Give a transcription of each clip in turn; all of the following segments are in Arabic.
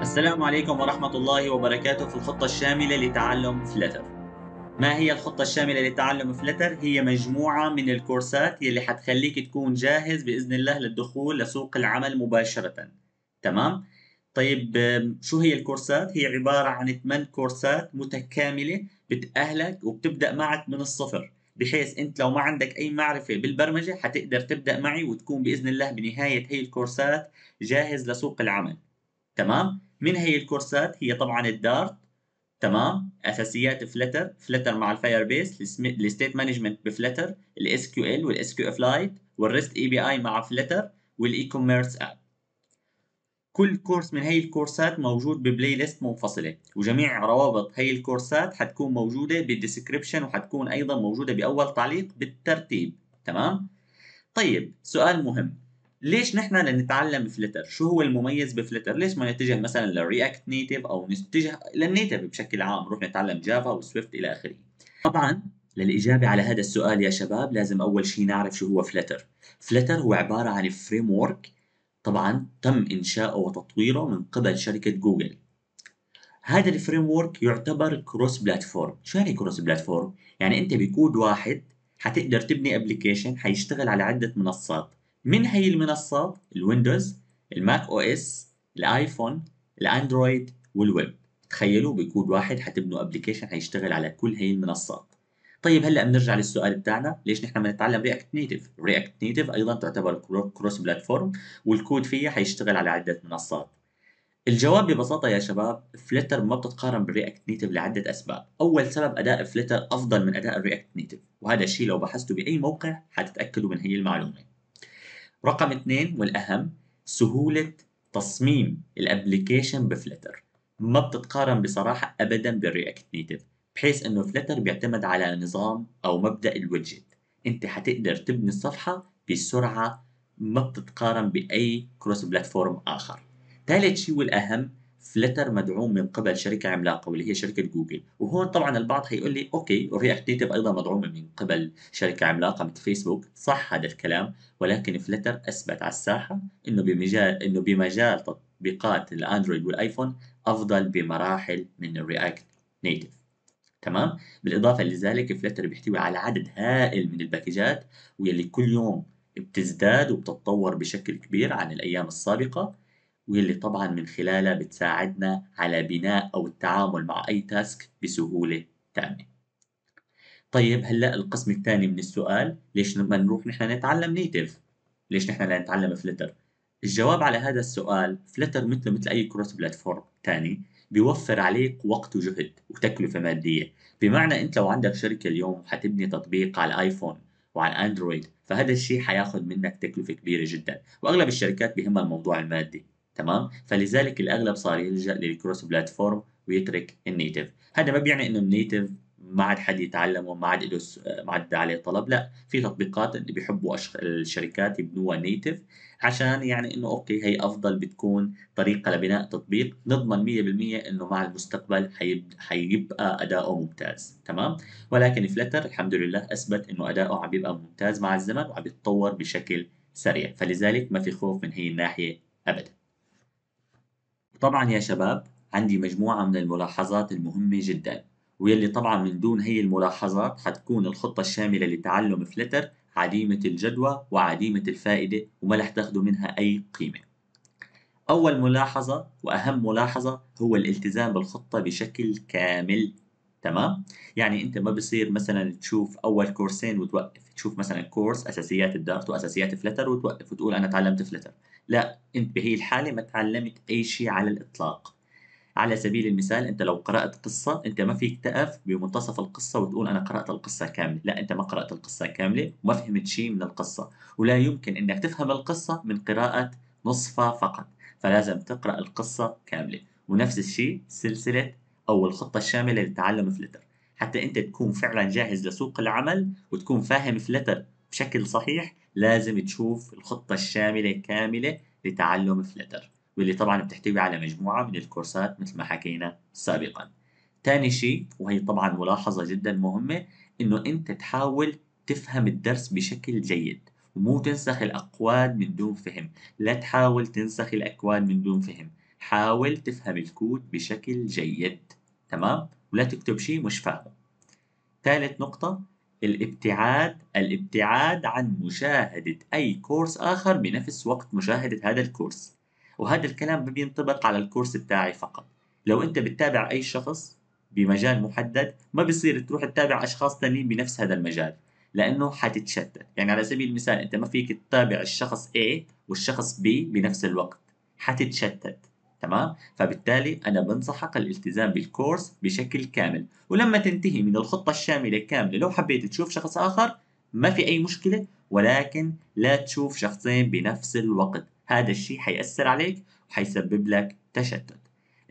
السلام عليكم ورحمة الله وبركاته في الخطة الشاملة لتعلم فلتر ما هي الخطة الشاملة لتعلم فلتر؟ هي مجموعة من الكورسات يلي حتخليك تكون جاهز بإذن الله للدخول لسوق العمل مباشرة تمام؟ طيب شو هي الكورسات؟ هي عبارة عن 8 كورسات متكاملة بتأهلك وبتبدأ معك من الصفر بحيث انت لو ما عندك اي معرفه بالبرمجه حتقدر تبدا معي وتكون باذن الله بنهايه هي الكورسات جاهز لسوق العمل تمام من هي الكورسات هي طبعا الدارت تمام اساسيات فلتر فلتر مع الفاير بيس الستيت مانجمنت بفلتر الاس كيو ال والاس كيو اف لايت والريست اي بي اي مع فلتر والاي كوميرس اب كل كورس من هي الكورسات موجود ببلاي ليست منفصله وجميع روابط هي الكورسات حتكون موجوده بالديسكربشن وحتكون ايضا موجوده باول تعليق بالترتيب تمام طيب سؤال مهم ليش نحن نتعلم فلتر شو هو المميز بفلتر ليش ما نتجه مثلا للرياكت نيتف او نتجه للنيتف بشكل عام نروح نتعلم جافا وسويفت الى اخره طبعا للإجابة على هذا السؤال يا شباب لازم أول شيء نعرف شو هو فلتر فلتر هو عبارة عن فريم ورك طبعا تم إنشاؤه وتطويره من قبل شركة جوجل هذا الفريم ورك يعتبر كروس بلاتفورم شو يعني كروس بلاتفورم يعني انت بكود واحد حتقدر تبني ابلكيشن حيشتغل على عده منصات من هي المنصات الويندوز الماك او اس الايفون الاندرويد والويب تخيلوا بكود واحد حتبنوا ابلكيشن حيشتغل على كل هي المنصات طيب هلا بنرجع للسؤال بتاعنا ليش نحن بنتعلم رياكت نيتف رياكت نيتف ايضا تعتبر كروس بلاتفورم والكود فيها حيشتغل على عده منصات الجواب ببساطه يا شباب فلتر ما بتتقارن بالرياكت نيتف لعده اسباب اول سبب اداء فلتر افضل من اداء الرياكت نيتف وهذا الشيء لو بحثتوا باي موقع حتتاكدوا من هي المعلومه رقم اثنين والأهم سهولة تصميم الابليكيشن بفلتر ما بتتقارن بصراحة أبدا بالرياكت نيتف بحيث إنه فلتر بيعتمد على نظام أو مبدأ الويدجت أنت حتقدر تبني الصفحة بسرعة ما بتتقارن بأي كروس بلاتفورم آخر ثالث شيء والأهم فلتر مدعوم من قبل شركة عملاقة واللي هي شركة جوجل وهون طبعا البعض هيقول لي أوكي ورياكت نيتف أيضا مدعومة من قبل شركة عملاقة مثل فيسبوك صح هذا الكلام ولكن فلتر أثبت على الساحة إنه بمجال إنه بمجال تطبيقات الأندرويد والآيفون أفضل بمراحل من الرياكت نيتف تمام بالإضافة لذلك فلتر بيحتوي على عدد هائل من الباكجات واللي كل يوم بتزداد وبتتطور بشكل كبير عن الأيام السابقة واللي طبعا من خلالها بتساعدنا على بناء أو التعامل مع أي تاسك بسهولة تامة طيب هلا القسم الثاني من السؤال ليش لما نروح نحن نتعلم نيتف ليش نحن لا نتعلم فلتر الجواب على هذا السؤال فلتر مثل مثل اي كروس بلاتفورم ثاني بيوفر عليك وقت وجهد وتكلفه ماديه بمعنى انت لو عندك شركه اليوم حتبني تطبيق على الايفون وعلى اندرويد فهذا الشيء حياخذ منك تكلفه كبيره جدا واغلب الشركات بهمها الموضوع المادي تمام فلذلك الاغلب صار يلجا للكروس بلاتفورم ويترك النيتف هذا ما بيعني انه النيتف ما عاد حد يتعلمه ما عاد له ما عاد عليه طلب لا في تطبيقات اللي بيحبوا الشركات يبنوها نيتف عشان يعني انه اوكي هي افضل بتكون طريقه لبناء تطبيق نضمن 100% انه مع المستقبل حيبقى اداؤه ممتاز تمام ولكن فلتر الحمد لله اثبت انه اداؤه عم بيبقى ممتاز مع الزمن وعم بيتطور بشكل سريع فلذلك ما في خوف من هي الناحيه ابدا طبعا يا شباب عندي مجموعة من الملاحظات المهمة جدا ويلي طبعا من دون هي الملاحظات حتكون الخطة الشاملة لتعلم فلتر عديمة الجدوى وعديمة الفائدة وما رح تاخدوا منها أي قيمة أول ملاحظة وأهم ملاحظة هو الالتزام بالخطة بشكل كامل تمام؟ يعني أنت ما بصير مثلا تشوف أول كورسين وتوقف تشوف مثلا كورس أساسيات الدارت وأساسيات فلتر وتوقف وتقول أنا تعلمت فلتر لا انت بهي الحالة ما تعلمت أي شيء على الإطلاق على سبيل المثال انت لو قرأت قصة انت ما فيك تقف بمنتصف القصة وتقول انا قرأت القصة كاملة لا انت ما قرأت القصة كاملة وما فهمت شيء من القصة ولا يمكن انك تفهم القصة من قراءة نصفها فقط فلازم تقرأ القصة كاملة ونفس الشيء سلسلة أو الخطة الشاملة لتعلم فلتر حتى أنت تكون فعلا جاهز لسوق العمل وتكون فاهم فلتر بشكل صحيح لازم تشوف الخطة الشاملة كاملة لتعلم فلتر واللي طبعا بتحتوي على مجموعة من الكورسات مثل ما حكينا سابقا تاني شيء وهي طبعا ملاحظة جدا مهمة انه انت تحاول تفهم الدرس بشكل جيد ومو تنسخ الأقوال من دون فهم لا تحاول تنسخ الاكواد من دون فهم حاول تفهم الكود بشكل جيد تمام ولا تكتب شيء مش فاهمه ثالث نقطة الابتعاد الابتعاد عن مشاهدة أي كورس آخر بنفس وقت مشاهدة هذا الكورس وهذا الكلام ما بينطبق على الكورس بتاعي فقط لو أنت بتتابع أي شخص بمجال محدد ما بصير تروح تتابع أشخاص تانيين بنفس هذا المجال لأنه حتتشتت يعني على سبيل المثال أنت ما فيك تتابع الشخص A والشخص B بنفس الوقت حتتشتت تمام فبالتالي انا بنصحك الالتزام بالكورس بشكل كامل ولما تنتهي من الخطه الشامله كامله لو حبيت تشوف شخص اخر ما في اي مشكله ولكن لا تشوف شخصين بنفس الوقت هذا الشيء حيأثر عليك وحيسبب لك تشتت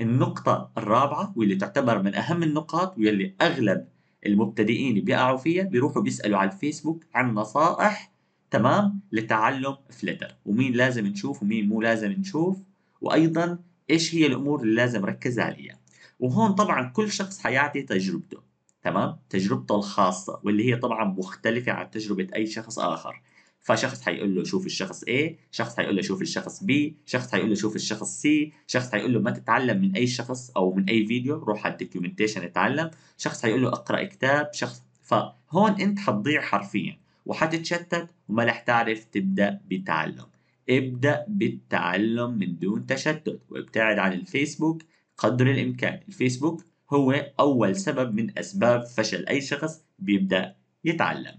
النقطة الرابعة واللي تعتبر من أهم النقاط واللي أغلب المبتدئين بيقعوا فيها بيروحوا بيسألوا على الفيسبوك عن نصائح تمام لتعلم فلتر ومين لازم نشوف ومين مو لازم نشوف وأيضا ايش هي الامور اللي لازم ركز عليها وهون طبعا كل شخص حيعطي تجربته تمام تجربته الخاصة واللي هي طبعا مختلفة عن تجربة أي شخص آخر فشخص حيقول له شوف الشخص A شخص حيقول له شوف الشخص B شخص حيقول له شوف الشخص C شخص حيقول له ما تتعلم من أي شخص أو من أي فيديو روح على الدوكيومنتيشن اتعلم شخص حيقول له اقرأ كتاب شخص فهون أنت حتضيع حرفيا وحتتشتت وما رح تعرف تبدأ بتعلم ابدأ بالتعلم من دون تشتت وابتعد عن الفيسبوك قدر الإمكان الفيسبوك هو أول سبب من أسباب فشل أي شخص بيبدأ يتعلم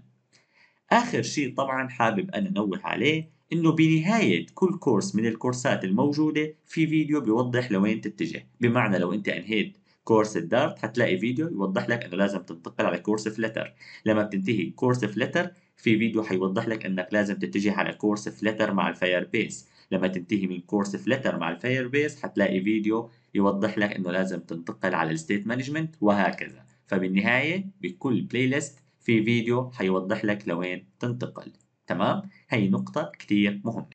آخر شيء طبعا حابب أن أنوه عليه إنه بنهاية كل كورس من الكورسات الموجودة في فيديو بيوضح لوين تتجه بمعنى لو أنت أنهيت كورس الدارت حتلاقي فيديو يوضح لك انه لازم تنتقل على كورس فلتر لما بتنتهي كورس فلتر في فيديو حيوضح لك انك لازم تتجه على كورس فلتر مع الفاير بيس لما تنتهي من كورس فلتر مع الفاير بيس حتلاقي فيديو يوضح لك انه لازم تنتقل على الستيت مانجمنت وهكذا فبالنهايه بكل بلاي ليست في فيديو حيوضح لك لوين تنتقل تمام هي نقطه كتير مهمه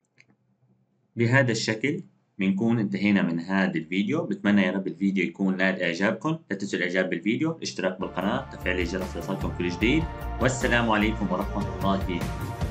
بهذا الشكل بنكون انتهينا من هذا الفيديو بتمنى يا رب الفيديو يكون نال اعجابكم لا تنسوا الاعجاب بالفيديو الاشتراك بالقناه تفعيل الجرس ليصلكم كل جديد والسلام عليكم ورحمه الله وبركاته